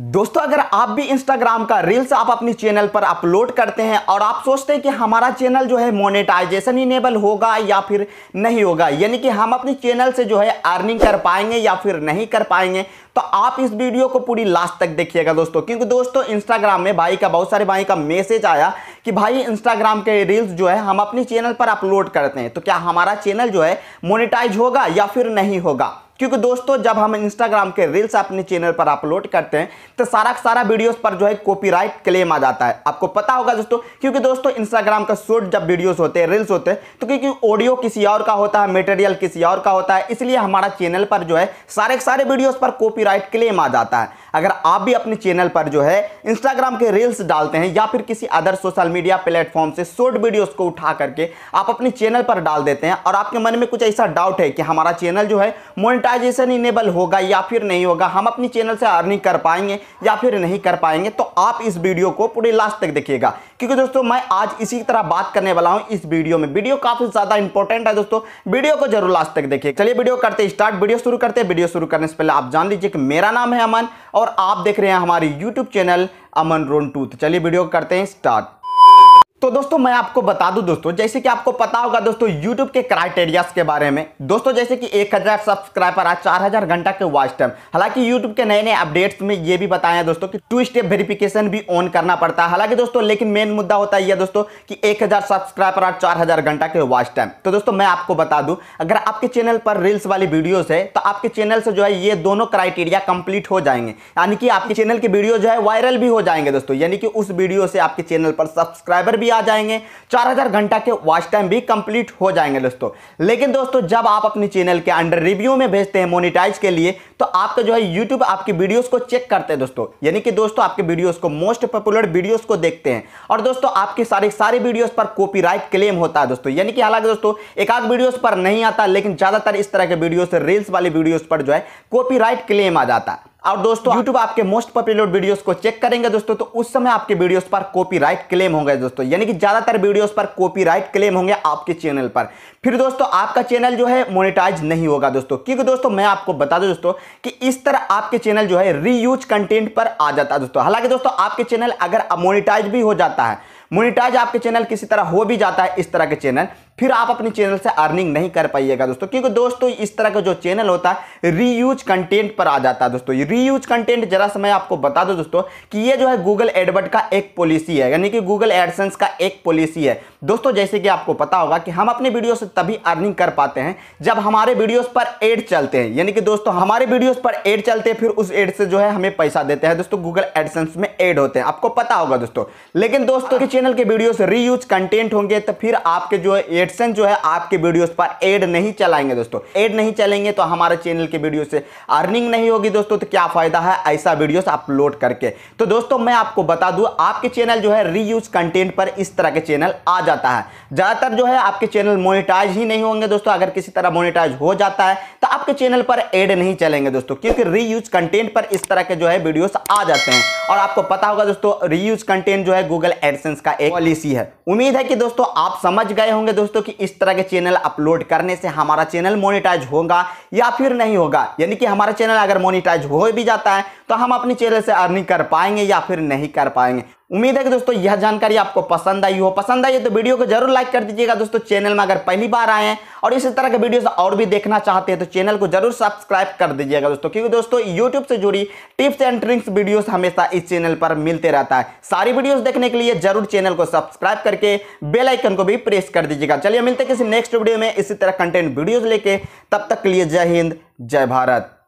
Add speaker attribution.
Speaker 1: दोस्तों अगर आप भी इंस्टाग्राम का रील्स आप अपने चैनल पर अपलोड करते हैं और आप सोचते हैं कि हमारा चैनल जो है मोनेटाइजेशन इनेबल होगा या फिर नहीं होगा यानी कि हम अपनी चैनल से जो है अर्निंग कर पाएंगे या फिर नहीं कर पाएंगे तो आप इस वीडियो को पूरी लास्ट तक देखिएगा दोस्तों क्योंकि दोस्तों इंस्टाग्राम में भाई का बहुत सारे भाई का मैसेज आया कि भाई इंस्टाग्राम के रील्स जो है हम अपने चैनल पर अपलोड करते हैं तो क्या हमारा चैनल जो है मोनिटाइज होगा या फिर नहीं होगा क्योंकि दोस्तों जब हम इंस्टाग्राम के रील्स अपने चैनल पर अपलोड करते हैं तो सारा सारा वीडियोस पर जो है कॉपीराइट क्लेम आ जाता है आपको पता होगा दोस्तों क्योंकि दोस्तों इंस्टाग्राम का शूट जब वीडियोस होते हैं रील्स होते हैं तो क्योंकि ऑडियो किसी और का होता है मटेरियल किसी और का होता है इसलिए हमारा चैनल पर जो है सारे सारे वीडियोज़ पर कॉपी क्लेम आ जाता है अगर आप भी अपने चैनल पर जो है इंस्टाग्राम के रील्स डालते हैं या फिर किसी अदर सोशल मीडिया प्लेटफॉर्म से शॉर्ट वीडियोस को उठा करके आप अपने चैनल पर डाल देते हैं और आपके मन में कुछ ऐसा डाउट है कि हमारा चैनल जो है मोनिटाइजेशन इनेबल होगा या फिर नहीं होगा हम अपनी चैनल से अर्निंग कर पाएंगे या फिर नहीं कर पाएंगे तो आप इस वीडियो को पूरे लास्ट तक देखिएगा क्योंकि दोस्तों मैं आज इसी तरह बात करने वाला हूँ इस वीडियो में वीडियो काफी ज्यादा इंपॉर्टेंट है दोस्तों वीडियो को जरूर लास्ट तक देखिए चलिए वीडियो करते स्टार्ट वीडियो शुरू करते हैं वीडियो शुरू करने से पहले आप जान लीजिए कि मेरा नाम है अमन और आप देख रहे हैं हमारे यूट्यूब चैनल अमन रोन टू तो चलिए वीडियो करते हैं स्टार्ट तो दोस्तों मैं आपको बता दूं दोस्तों जैसे कि आपको पता होगा दोस्तों यूट्यूब के क्राइटेरियाज के बारे में दोस्तों जैसे कि 1000 सब्सक्राइबर आज 4000 घंटा के वॉच टाइम हालांकि यूट्यूब के नए नए अपडेट्स में ये भी बताया दोस्तों कि टू स्टेप वेरिफिकेशन भी ऑन करना पड़ता है हालांकि दोस्तों लेकिन मेन मुद्दा होता है दोस्तों की एक सब्सक्राइबर आज चार घंटा के वॉच टाइम तो दोस्तों मैं आपको बता दू अगर आपके चैनल पर रील्स वाली वीडियो है तो आपके चैनल से जो है ये दोनों क्राइटेरिया कंप्लीट हो जाएंगे यानी कि आपके चैनल के वीडियो जो है वायरल भी हो जाएंगे दोस्तों यानी कि उस वीडियो से आपके चैनल पर सब्सक्राइबर भी आ जाएंगे 4000 घंटा के वॉच टाइम भी कंप्लीट हो जाएंगे दोस्तों लेकिन दोस्तों जब आप अपने चैनल के अंडर रिव्यू में भेजते हैं मोनिटाइज के लिए तो आपका जो है यूट्यूब आपकी वीडियोस को चेक करते हैं दोस्तों यानी कि दोस्तों आपके वीडियोस को मोस्ट पॉपुलर वीडियोस को देखते हैं और दोस्तों आपकी सारी सारी वीडियोज पर कॉपी क्लेम होता है दोस्तों यानी कि हालांकि दोस्तों एक आध वीडियोस पर नहीं आता लेकिन ज़्यादातर इस तरह के वीडियो रील्स वाली वीडियोज पर जो है कॉपी क्लेम आ जाता है और दोस्तों यूट्यूब आपके मोस्ट पॉपुलर वीडियोस को चेक करेंगे दोस्तों तो उस समय आपके वीडियोस पर कॉपीराइट क्लेम होंगे दोस्तों यानी कि ज़्यादातर वीडियोस पर कॉपीराइट क्लेम होंगे आपके चैनल पर फिर दोस्तों आपका चैनल जो है मोनिटाइज नहीं होगा दोस्तों क्योंकि दोस्तों मैं आपको बता दूं दोस्तों कि इस तरह आपके चैनल जो है रीयूज कंटेंट पर आ जाता है दोस्तों हालांकि दोस्तों आपके चैनल अगर मोनिटाइज भी हो जाता है मोनिटाइज आपके चैनल किसी तरह हो भी जाता है इस तरह के चैनल फिर आप अपने चैनल से अर्निंग नहीं कर पाइएगा दोस्तों क्योंकि दोस्तों इस तरह का जो चैनल होता है रीयूज कंटेंट पर आ जाता है दोस्तों ये रीयूज कंटेंट जरा समय आपको बता दो दोस्तों कि ये जो है गूगल एडवर्ड का एक पॉलिसी है यानी कि गूगल एडसेंस का एक पॉलिसी है दोस्तों जैसे कि आपको पता होगा कि हम अपने वीडियो से तभी अर्निंग कर पाते हैं जब हमारे वीडियोज पर एड चलते हैं यानी कि दोस्तों हमारे वीडियोज पर एड चलते हैं फिर उस एड से जो है हमें पैसा देते हैं दोस्तों गूगल एडसेंस में एड होते हैं आपको पता होगा दोस्तों लेकिन दोस्तों के चैनल के री रीयूज कंटेंट होंगे तो फिर आपके जो है एडसन जो है आपके वीडियोस पर एड नहीं चलाएंगे दोस्तों एड नहीं चलेंगे तो हमारे चैनल के वीडियो से अर्निंग नहीं होगी दोस्तों तो क्या फायदा है ऐसा वीडियोस अपलोड करके तो दोस्तों मैं आपको बता दूं आपके चैनल जो है रीयूज कंटेंट पर इस तरह के चैनल आ जाता है ज़्यादातर जो है आपके चैनल मोनिटाइज ही नहीं होंगे दोस्तों अगर किसी तरह मोनिटाइज हो जाता है तो आपके चैनल पर एड नहीं चलेंगे दोस्तों क्योंकि रीयूज कंटेंट पर इस तरह के जो है वीडियोस आ जाते हैं और आपको पता होगा दोस्तों रीयूज कंटेंट जो है गूगल एडसेंस का एक पॉलिसी है उम्मीद है कि दोस्तों आप समझ गए होंगे दोस्तों दोस्तों कि इस तरह के चैनल अपलोड करने से हमारा चैनल मोनिटाइज होगा या फिर नहीं होगा यानी कि हमारा चैनल अगर मोनिटाइज हो भी जाता है तो हम अपने चैनल से अर्निंग कर पाएंगे या फिर नहीं कर पाएंगे उम्मीद है कि दोस्तों यह जानकारी आपको पसंद आई हो पसंद आई हो तो वीडियो को जरूर लाइक कर दीजिएगा दोस्तों चैनल में अगर पहली बार आए हैं और इसी तरह के वीडियोस और भी देखना चाहते हैं तो चैनल को जरूर सब्सक्राइब कर दीजिएगा दोस्तों क्योंकि दोस्तों यूट्यूब से जुड़ी टिप्स एंड ट्रिक्स वीडियोस हमेशा इस चैनल पर मिलते रहता है सारी वीडियोज देखने के लिए जरूर चैनल को सब्सक्राइब करके बेलाइकन को भी प्रेस कर दीजिएगा चलिए मिलते किसी नेक्स्ट वीडियो में इसी तरह कंटेंट वीडियोज लेके तब तक के लिए जय हिंद जय भारत